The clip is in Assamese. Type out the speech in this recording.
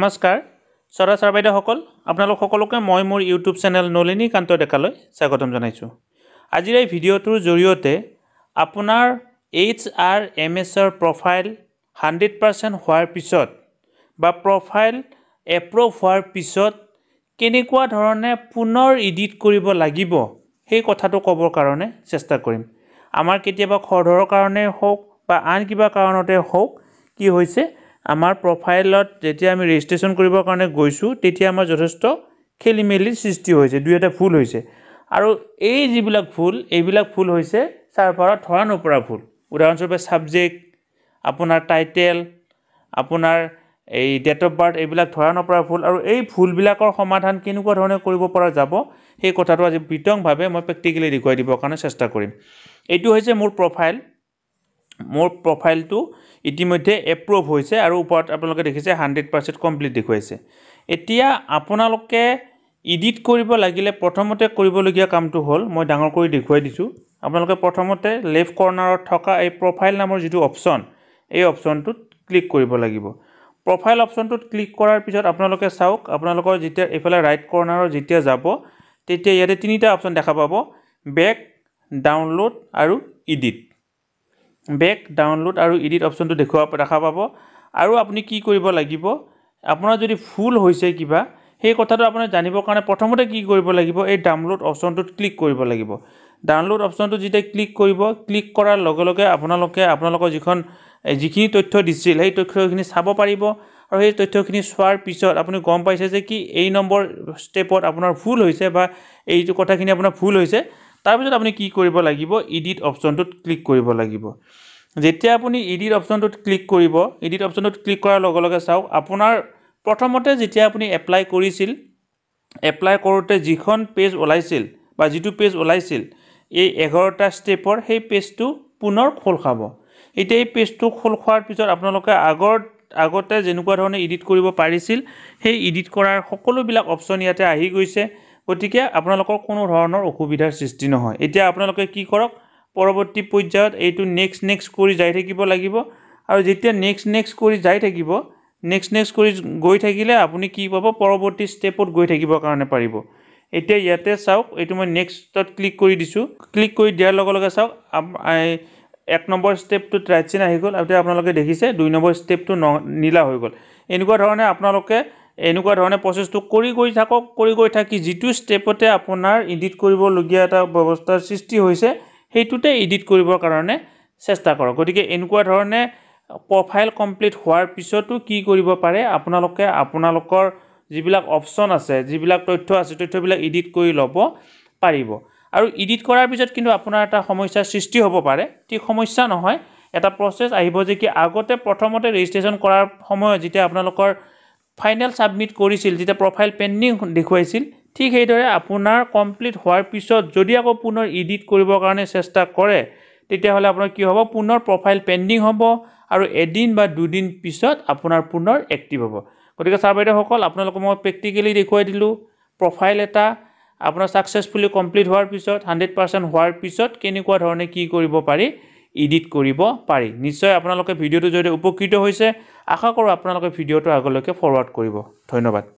নমস্কাৰ চৰা চাৰ বাইদেউসকল আপোনালোক সকলোকে মই মোৰ ইউটিউব চেনেল নলিনীকান্ত ডেকালৈ স্বাগতম জনাইছোঁ আজিৰ এই ভিডিঅ'টোৰ জৰিয়তে আপোনাৰ এইচ আৰ এম এছৰ প্ৰফাইল হাণ্ড্ৰেড পাৰ্চেণ্ট হোৱাৰ পিছত বা প্ৰফাইল এপ্ৰুভ হোৱাৰ পিছত কেনেকুৱা ধৰণে পুনৰ ইডিট কৰিব লাগিব সেই কথাটো ক'বৰ কাৰণে চেষ্টা কৰিম আমাৰ কেতিয়াবা খৰধৰৰ কাৰণেই হওক বা আন কিবা কাৰণতে হওক কি হৈছে আমাৰ প্ৰফাইলত যেতিয়া আমি ৰেজিষ্ট্ৰেশ্যন কৰিবৰ কাৰণে গৈছোঁ তেতিয়া আমাৰ যথেষ্ট খেলি মেলি সৃষ্টি হৈছে দুই এটা ভুল হৈছে আৰু এই যিবিলাক ভুল এইবিলাক ভুল হৈছে ছাৰ্ভাৰত ধৰা নপৰা ভুল উদাহৰণস্বৰূপে ছাবজেক্ট আপোনাৰ টাইটেল আপোনাৰ এই ডেট অফ বাৰ্থ এইবিলাক ধৰা নপৰা ফুল আৰু এই ভুলবিলাকৰ সমাধান কেনেকুৱা ধৰণে কৰিব পৰা যাব সেই কথাটো আজি বিতংভাৱে মই প্ৰেক্টিকেলি দেখুৱাই দিবৰ কাৰণে চেষ্টা কৰিম এইটো হৈছে মোৰ প্ৰফাইল মোৰ প্ৰফাইলটো ইতিমধ্যে এপ্ৰুভ হৈছে আৰু ওপৰত আপোনালোকে দেখিছে হাণ্ড্ৰেড পাৰ্চেণ্ট কমপ্লিট দেখুৱাইছে এতিয়া আপোনালোকে ইডিট কৰিব লাগিলে প্ৰথমতে কৰিবলগীয়া কামটো হ'ল মই ডাঙৰ কৰি দেখুৱাই দিছোঁ আপোনালোকে প্ৰথমতে লেফ্ট কৰ্ণাৰত থকা এই প্ৰফাইল নামৰ যিটো অপশ্যন এই অপশ্যনটোত ক্লিক কৰিব লাগিব প্ৰফাইল অপশ্যনটোত ক্লিক কৰাৰ পিছত আপোনালোকে চাওক আপোনালোকৰ যেতিয়া এইফালে ৰাইট কৰ্ণাৰৰ যেতিয়া যাব তেতিয়া ইয়াতে তিনিটা অপশ্যন দেখা পাব বেক ডাউনলোড আৰু ইডিট বেক ডাউনলোড আৰু ইডিট অপশ্যনটো দেখুৱা দেখা পাব আৰু আপুনি কি কৰিব লাগিব আপোনাৰ যদি ফুল হৈছে কিবা সেই কথাটো আপুনি জানিবৰ কাৰণে প্ৰথমতে কি কৰিব লাগিব এই ডাউনলোড অপশ্যনটোত ক্লিক কৰিব লাগিব ডাউনলোড অপশ্যনটো যেতিয়া ক্লিক কৰিব ক্লিক কৰাৰ লগে লগে আপোনালোকে আপোনালোকৰ যিখন যিখিনি তথ্য দিছিল সেই তথ্যখিনি চাব পাৰিব আৰু সেই তথ্যখিনি চোৱাৰ পিছত আপুনি গম পাইছে যে কি এই নম্বৰ ষ্টেপত আপোনাৰ ভুল হৈছে বা এইটো কথাখিনি আপোনাৰ ভুল হৈছে তাৰপিছত আপুনি কি কৰিব লাগিব ইডিট অপশ্যনটোত ক্লিক কৰিব লাগিব যেতিয়া আপুনি ইডিট অপশ্যনটোত ক্লিক কৰিব ইডিট অপশ্যনটোত ক্লিক কৰাৰ লগে লগে চাওক আপোনাৰ প্ৰথমতে যেতিয়া আপুনি এপ্লাই কৰিছিল এপ্লাই কৰোঁতে যিখন পেজ ওলাইছিল বা যিটো পেজ ওলাইছিল এই এঘাৰটা ষ্টেপৰ সেই পেজটো পুনৰ খোল খাব এতিয়া এই পেজটো খোল খোৱাৰ পিছত আপোনালোকে আগৰ আগতে যেনেকুৱা ধৰণে ইডিট কৰিব পাৰিছিল সেই ইডিট কৰাৰ সকলোবিলাক অপশ্যন ইয়াতে আহি গৈছে গতিকে আপোনালোকৰ কোনো ধৰণৰ অসুবিধাৰ সৃষ্টি নহয় এতিয়া আপোনালোকে কি কৰক পৰৱৰ্তী পৰ্যায়ত এইটো নেক্সট নেক্সট কৰি যাই থাকিব লাগিব আৰু যেতিয়া নেক্সট নেক্সট কৰি যাই থাকিব নেক্সট নেক্সট কৰি গৈ থাকিলে আপুনি কি পাব পৰৱৰ্তী ষ্টেপত গৈ থাকিবৰ কাৰণে পাৰিব এতিয়া ইয়াতে চাওক এইটো মই নেক্সটত ক্লিক কৰি দিছোঁ ক্লিক কৰি দিয়াৰ লগে লগে চাওক এক নম্বৰ ষ্টেপটোত ৰাইট চিন আহি গ'ল এতিয়া আপোনালোকে দেখিছে দুই নম্বৰ ষ্টেপটো ন নীলা হৈ গ'ল এনেকুৱা ধৰণে আপোনালোকে এনেকুৱা ধৰণে প্ৰচেছটো কৰি গৈ থাকক কৰি গৈ থাকি যিটো ষ্টেপতে আপোনাৰ ইডিট কৰিবলগীয়া এটা ব্যৱস্থাৰ সৃষ্টি হৈছে সেইটোতে ইডিট কৰিবৰ কাৰণে চেষ্টা কৰক গতিকে এনেকুৱা ধৰণে প্ৰফাইল কমপ্লিট হোৱাৰ পিছতো কি কৰিব পাৰে আপোনালোকে আপোনালোকৰ যিবিলাক অপশ্যন আছে যিবিলাক তথ্য আছে তথ্যবিলাক ইডিট কৰি ল'ব পাৰিব আৰু ইডিট কৰাৰ পিছত কিন্তু আপোনাৰ এটা সমস্যাৰ সৃষ্টি হ'ব পাৰে ঠিক সমস্যা নহয় এটা প্ৰচেছ আহিব যে কি আগতে প্ৰথমতে ৰেজিষ্ট্ৰেশ্যন কৰাৰ সময়ত যেতিয়া আপোনালোকৰ ফাইনেল ছাবমিট কৰিছিল যেতিয়া প্ৰফাইল পেণ্ডিং দেখুৱাইছিল ঠিক সেইদৰে আপোনাৰ কমপ্লিট হোৱাৰ পিছত যদি আকৌ পুনৰ ইডিট কৰিবৰ কাৰণে চেষ্টা কৰে তেতিয়াহ'লে আপোনাৰ কি হ'ব পুনৰ প্ৰফাইল পেণ্ডিং হ'ব আৰু এদিন বা দুদিন পিছত আপোনাৰ পুনৰ এক্টিভ হ'ব গতিকে ছাৰ বাইদেউসকল আপোনালোকক মই প্ৰেক্টিকেলি দেখুৱাই দিলোঁ প্ৰফাইল এটা আপোনাৰ ছাকচেছফুলি কমপ্লিট হোৱাৰ পিছত হাণ্ড্ৰেড পাৰ্চেণ্ট হোৱাৰ পিছত কেনেকুৱা ধৰণে কি কৰিব পাৰি ইডিট কৰিব পাৰি নিশ্চয় আপোনালোকে ভিডিঅ'টোৰ জৰিয়তে উপকৃত হৈছে আশা কৰোঁ আপোনালোকে ভিডিঅ'টো আগলৈকে ফৰৱাৰ্ড কৰিব ধন্যবাদ